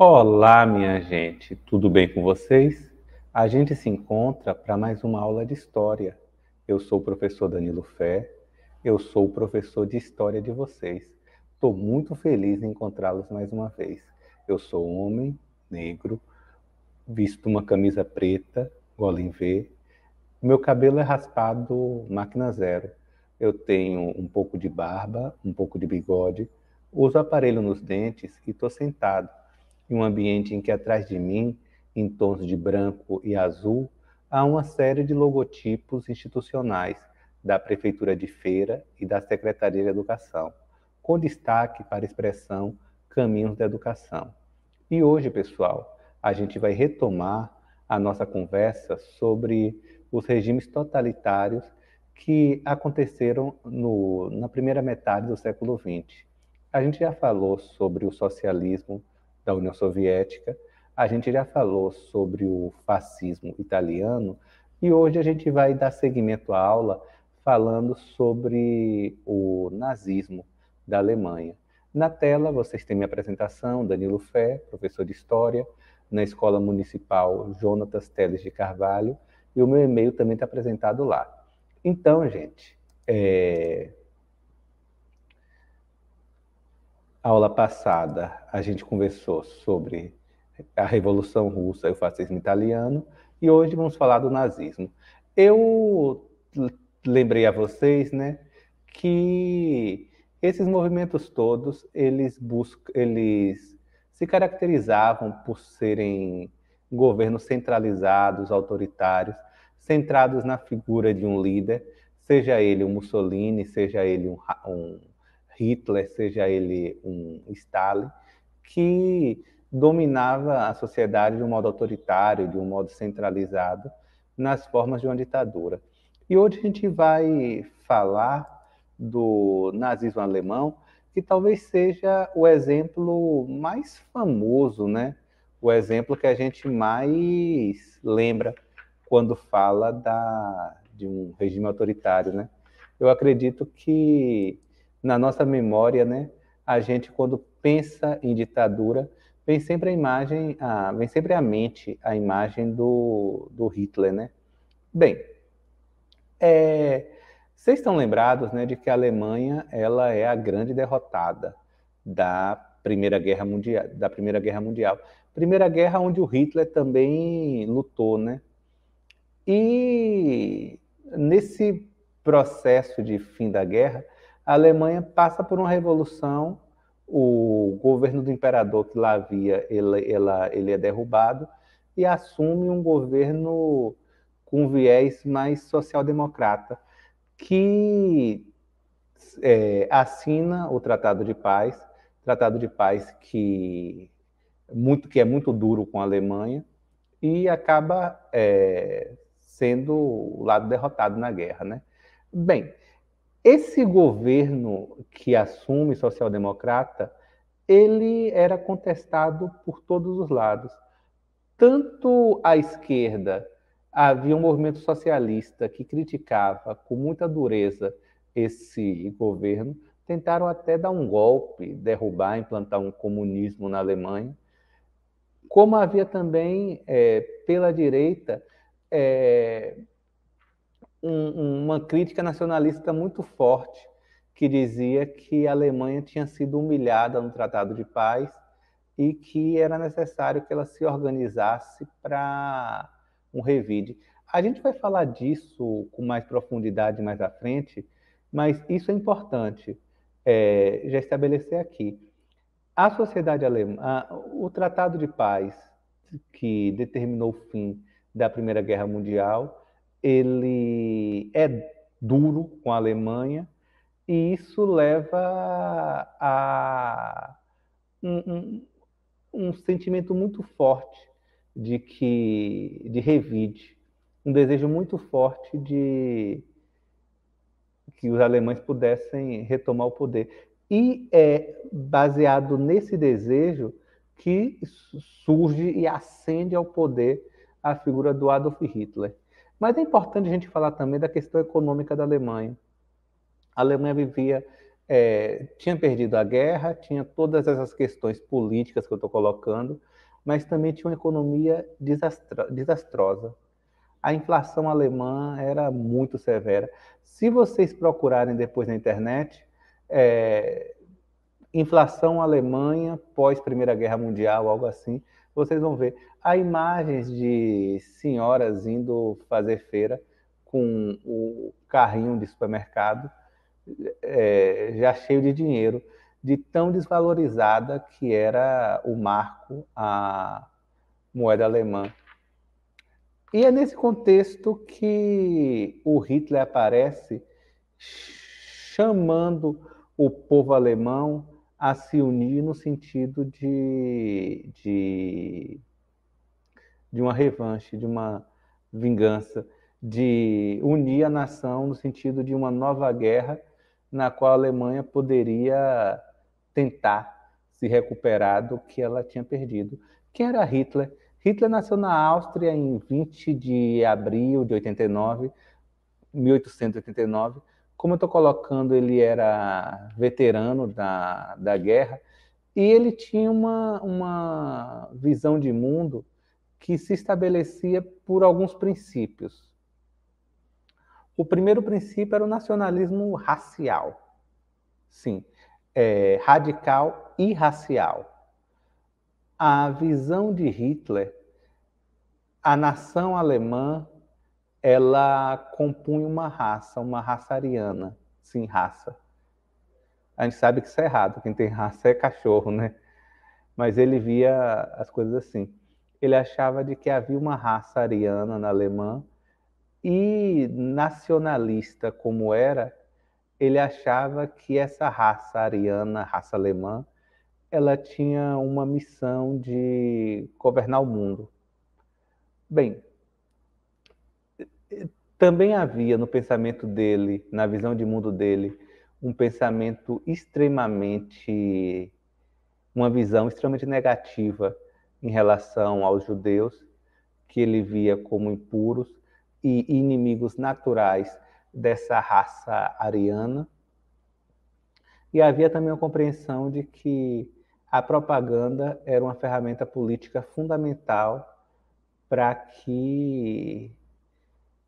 Olá, minha gente, tudo bem com vocês? A gente se encontra para mais uma aula de história. Eu sou o professor Danilo Fé, eu sou o professor de história de vocês. Estou muito feliz em encontrá-los mais uma vez. Eu sou homem, negro, visto uma camisa preta, golem em V. Meu cabelo é raspado máquina zero. Eu tenho um pouco de barba, um pouco de bigode, uso aparelho nos dentes e estou sentado em um ambiente em que atrás de mim, em tons de branco e azul, há uma série de logotipos institucionais da Prefeitura de Feira e da Secretaria de Educação, com destaque para a expressão Caminhos da Educação. E hoje, pessoal, a gente vai retomar a nossa conversa sobre os regimes totalitários que aconteceram no, na primeira metade do século XX. A gente já falou sobre o socialismo da União Soviética. A gente já falou sobre o fascismo italiano e hoje a gente vai dar seguimento à aula falando sobre o nazismo da Alemanha. Na tela vocês têm minha apresentação, Danilo Fé, professor de História, na Escola Municipal Jonatas Teles de Carvalho, e o meu e-mail também está apresentado lá. Então, gente, é... aula passada a gente conversou sobre a Revolução Russa e o fascismo italiano, e hoje vamos falar do nazismo. Eu lembrei a vocês, né, que esses movimentos todos, eles eles se caracterizavam por serem governos centralizados, autoritários, centrados na figura de um líder, seja ele um Mussolini, seja ele um, um Hitler, seja ele um Stalin, que dominava a sociedade de um modo autoritário, de um modo centralizado, nas formas de uma ditadura. E hoje a gente vai falar do nazismo alemão, que talvez seja o exemplo mais famoso, né? O exemplo que a gente mais lembra quando fala da, de um regime autoritário, né? Eu acredito que na nossa memória, né? A gente quando pensa em ditadura vem sempre a imagem, a, vem sempre à mente a imagem do, do Hitler, né? Bem, é, vocês estão lembrados, né, de que a Alemanha ela é a grande derrotada da Primeira Guerra Mundial, da Primeira Guerra Mundial. Primeira Guerra onde o Hitler também lutou, né? E nesse processo de fim da guerra, a Alemanha passa por uma revolução, o governo do imperador que lá havia, ele, ela, ele é derrubado e assume um governo com viés mais social-democrata, que é, assina o Tratado de Paz, Tratado de Paz que, muito, que é muito duro com a Alemanha, e acaba é, sendo o lado derrotado na guerra. Né? Bem, esse governo que assume social-democrata, ele era contestado por todos os lados. Tanto a esquerda, havia um movimento socialista que criticava com muita dureza esse governo, tentaram até dar um golpe, derrubar, implantar um comunismo na Alemanha. Como havia também é, pela direita é, um, uma crítica nacionalista muito forte que dizia que a Alemanha tinha sido humilhada no Tratado de Paz e que era necessário que ela se organizasse para um revide. A gente vai falar disso com mais profundidade mais à frente, mas isso é importante é, já estabelecer aqui. A sociedade alemã, o Tratado de Paz que determinou o fim da Primeira Guerra Mundial, ele é duro com a Alemanha e isso leva a um, um, um sentimento muito forte de que de revide, um desejo muito forte de que os alemães pudessem retomar o poder. E é baseado nesse desejo que surge e ascende ao poder a figura do Adolf Hitler. Mas é importante a gente falar também da questão econômica da Alemanha. A Alemanha vivia, é, tinha perdido a guerra, tinha todas essas questões políticas que eu estou colocando, mas também tinha uma economia desastrosa. A inflação alemã era muito severa. Se vocês procurarem depois na internet, é, inflação Alemanha pós Primeira Guerra Mundial, algo assim, vocês vão ver. Há imagens de senhoras indo fazer feira com o carrinho de supermercado é, já cheio de dinheiro, de tão desvalorizada que era o marco, a moeda alemã. E é nesse contexto que o Hitler aparece chamando o povo alemão a se unir no sentido de, de, de uma revanche, de uma vingança, de unir a nação no sentido de uma nova guerra na qual a Alemanha poderia tentar se recuperar do que ela tinha perdido. Quem era Hitler? Hitler nasceu na Áustria em 20 de abril de 89, 1889, como eu estou colocando, ele era veterano da, da guerra e ele tinha uma, uma visão de mundo que se estabelecia por alguns princípios. O primeiro princípio era o nacionalismo racial. Sim, é, radical e racial. A visão de Hitler, a nação alemã ela compunha uma raça, uma raça ariana, sim, raça. A gente sabe que isso é errado, quem tem raça é cachorro, né? Mas ele via as coisas assim. Ele achava de que havia uma raça ariana na Alemanha e nacionalista como era, ele achava que essa raça ariana, raça alemã, ela tinha uma missão de governar o mundo. Bem, também havia no pensamento dele, na visão de mundo dele, um pensamento extremamente uma visão extremamente negativa em relação aos judeus, que ele via como impuros e inimigos naturais dessa raça ariana. E havia também a compreensão de que a propaganda era uma ferramenta política fundamental para que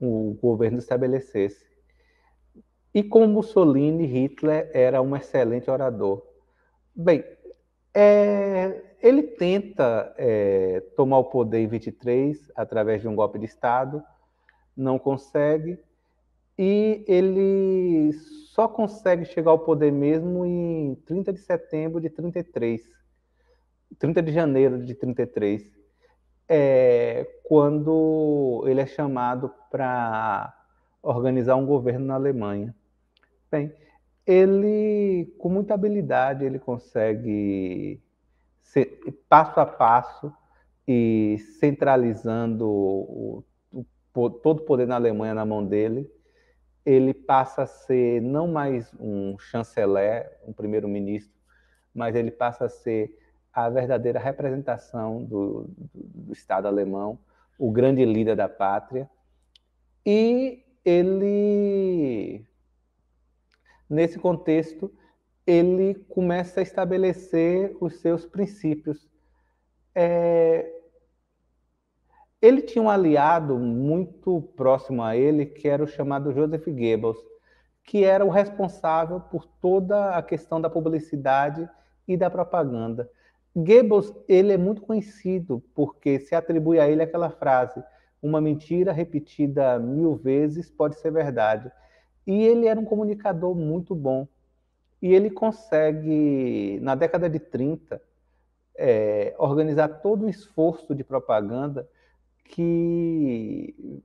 o governo estabelecesse. E como Mussolini, Hitler era um excelente orador. Bem, é, ele tenta é, tomar o poder em 23 através de um golpe de Estado, não consegue, e ele só consegue chegar ao poder mesmo em 30 de setembro de 33, 30 de janeiro de 33 é, quando ele é chamado para organizar um governo na Alemanha. Bem, ele, com muita habilidade, ele consegue, ser, passo a passo, e centralizando o, o, todo o poder na Alemanha na mão dele, ele passa a ser não mais um chanceler, um primeiro-ministro, mas ele passa a ser a verdadeira representação do, do, Estado alemão, o grande líder da pátria. E ele, nesse contexto, ele começa a estabelecer os seus princípios. É... Ele tinha um aliado muito próximo a ele, que era o chamado Joseph Goebbels, que era o responsável por toda a questão da publicidade e da propaganda. Goebbels ele é muito conhecido porque se atribui a ele aquela frase: uma mentira repetida mil vezes pode ser verdade. E ele era um comunicador muito bom. E ele consegue, na década de 30, é, organizar todo um esforço de propaganda que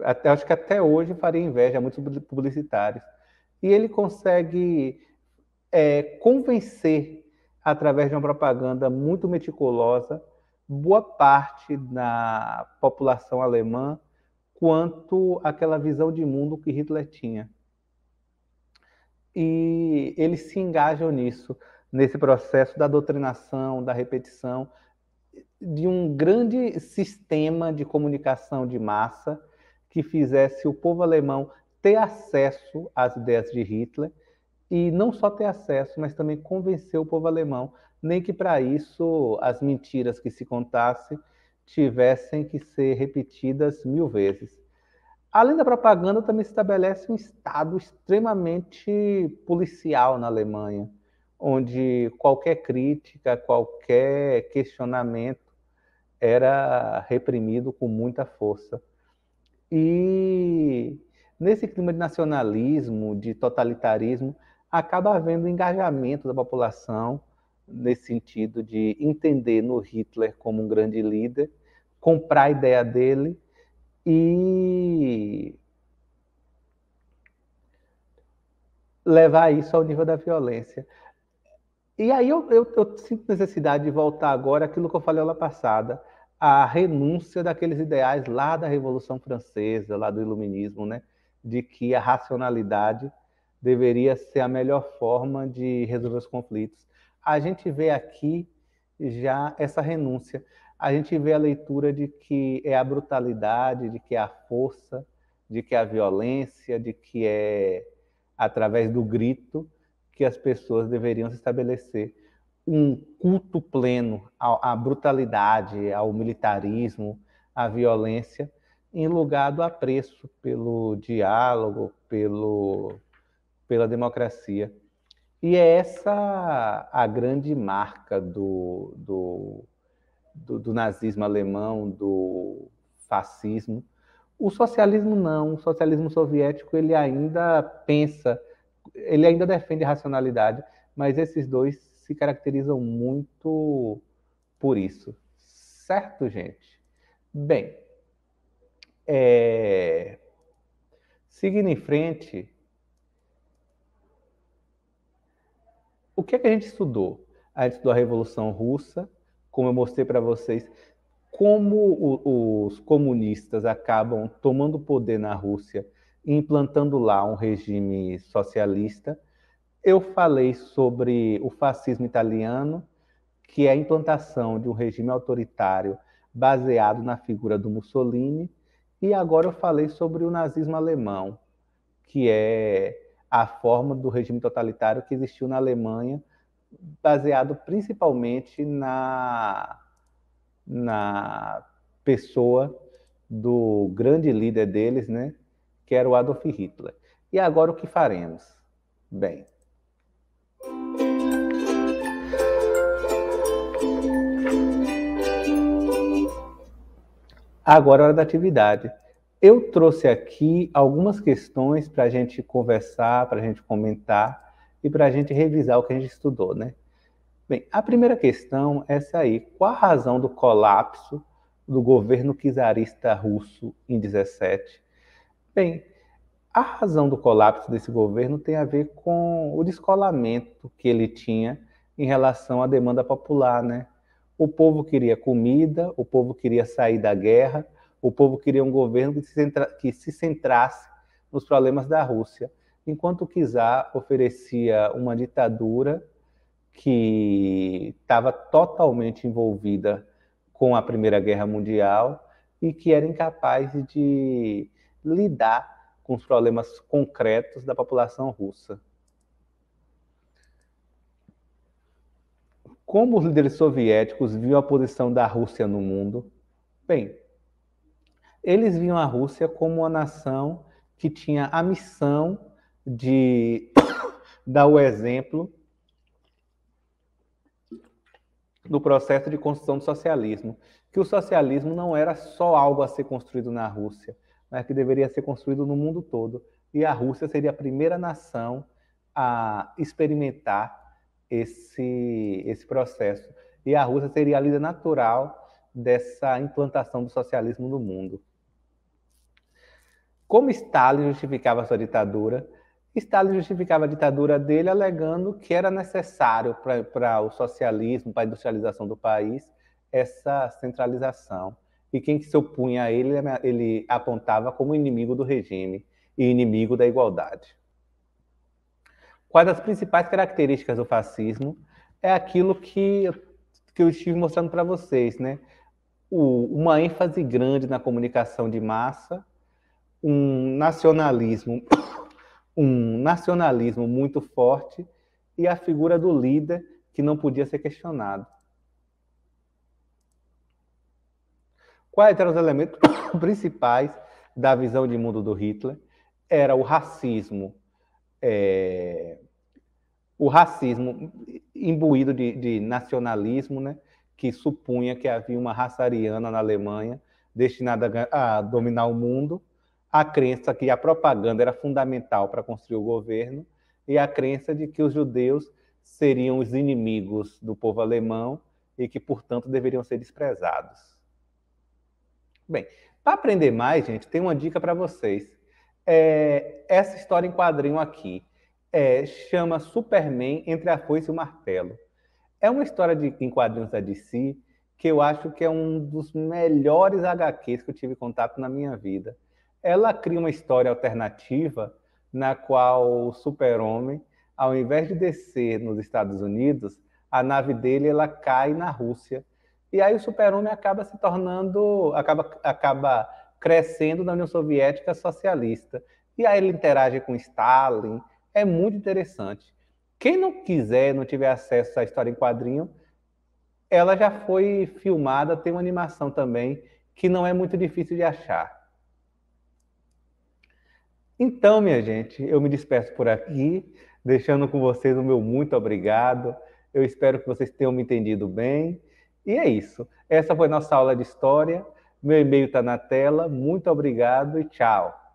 até, acho que até hoje faria inveja a muitos publicitários. E ele consegue é, convencer através de uma propaganda muito meticulosa, boa parte da população alemã quanto àquela visão de mundo que Hitler tinha. E eles se engajam nisso, nesse processo da doutrinação, da repetição, de um grande sistema de comunicação de massa que fizesse o povo alemão ter acesso às ideias de Hitler e não só ter acesso, mas também convencer o povo alemão, nem que para isso as mentiras que se contasse tivessem que ser repetidas mil vezes. Além da propaganda, também se estabelece um Estado extremamente policial na Alemanha, onde qualquer crítica, qualquer questionamento era reprimido com muita força. E nesse clima de nacionalismo, de totalitarismo, acaba havendo engajamento da população nesse sentido de entender no Hitler como um grande líder, comprar a ideia dele e levar isso ao nível da violência. E aí eu, eu, eu sinto necessidade de voltar agora aquilo que eu falei lá passada, a renúncia daqueles ideais lá da Revolução Francesa, lá do Iluminismo, né? de que a racionalidade deveria ser a melhor forma de resolver os conflitos. A gente vê aqui já essa renúncia. A gente vê a leitura de que é a brutalidade, de que é a força, de que é a violência, de que é através do grito que as pessoas deveriam se estabelecer um culto pleno à, brutalidade, ao militarismo, à violência, em lugar do apreço pelo diálogo, pelo pela democracia. E é essa a grande marca do, do, do, do nazismo alemão, do fascismo. O socialismo não, o socialismo soviético ele ainda pensa, ele ainda defende a racionalidade, mas esses dois se caracterizam muito por isso. Certo, gente? Bem, é... seguindo em frente, o que é que a gente estudou? A gente estudou a Revolução Russa, como eu mostrei para vocês, como o, os comunistas acabam tomando poder na Rússia e implantando lá um regime socialista. Eu falei sobre o fascismo italiano, que é a implantação de um regime autoritário baseado na figura do Mussolini. E agora eu falei sobre o nazismo alemão, que é a forma do regime totalitário que existiu na Alemanha, baseado principalmente na, na pessoa do grande líder deles, né, que era o Adolf Hitler. E agora o que faremos? Bem, agora é hora da atividade eu trouxe aqui algumas questões para a gente conversar, para a gente comentar e para a gente revisar o que a gente estudou, né? Bem, a primeira questão é essa aí. Qual a razão do colapso do governo czarista russo em 17? Bem, a razão do colapso desse governo tem a ver com o descolamento que ele tinha em relação à demanda popular, né? O povo queria comida, o povo queria sair da guerra, o povo queria um governo que se, centra, que se centrasse nos problemas da Rússia, enquanto o Kizar oferecia uma ditadura que estava totalmente envolvida com a Primeira Guerra Mundial e que era incapaz de lidar com os problemas concretos da população russa. Como os líderes soviéticos viam a posição da Rússia no mundo? Bem, eles viam a Rússia como uma nação que tinha a missão de dar o exemplo do processo de construção do socialismo, que o socialismo não era só algo a ser construído na Rússia, mas né, que deveria ser construído no mundo todo. E a Rússia seria a primeira nação a experimentar esse, esse processo. E a Rússia seria a líder natural dessa implantação do socialismo no mundo. Como Stalin justificava sua ditadura, Stalin justificava a ditadura dele alegando que era necessário para o socialismo, para a industrialização do país, essa centralização. E quem se opunha a ele, ele apontava como inimigo do regime e inimigo da igualdade. Quais as principais características do fascismo? É aquilo que, que eu estive mostrando para vocês, né? O, uma ênfase grande na comunicação de massa, um nacionalismo, um nacionalismo muito forte e a figura do líder que não podia ser questionado. Quais eram os elementos principais da visão de mundo do Hitler? Era o racismo, é, o racismo imbuído de, de nacionalismo, né? que supunha que havia uma raça ariana na Alemanha destinada a, a dominar o mundo, a crença que a propaganda era fundamental para construir o governo e a crença de que os judeus seriam os inimigos do povo alemão e que, portanto, deveriam ser desprezados. Bem, para aprender mais, gente, tem uma dica para vocês. É, essa história em quadrinho aqui é, chama Superman entre a foice e o martelo. É uma história de, em quadrinhos da DC que eu acho que é um dos melhores HQs que eu tive contato na minha vida ela cria uma história alternativa na qual o super-homem, ao invés de descer nos Estados Unidos, a nave dele ela cai na Rússia. E aí o super-homem acaba se tornando, acaba, acaba crescendo na União Soviética socialista. E aí ele interage com Stalin. É muito interessante. Quem não quiser, não tiver acesso à história em quadrinho, ela já foi filmada, tem uma animação também, que não é muito difícil de achar. Então, minha gente, eu me despeço por aqui, deixando com vocês o meu muito obrigado. Eu espero que vocês tenham me entendido bem. E é isso. Essa foi nossa aula de história. Meu e-mail está na tela. Muito obrigado e tchau.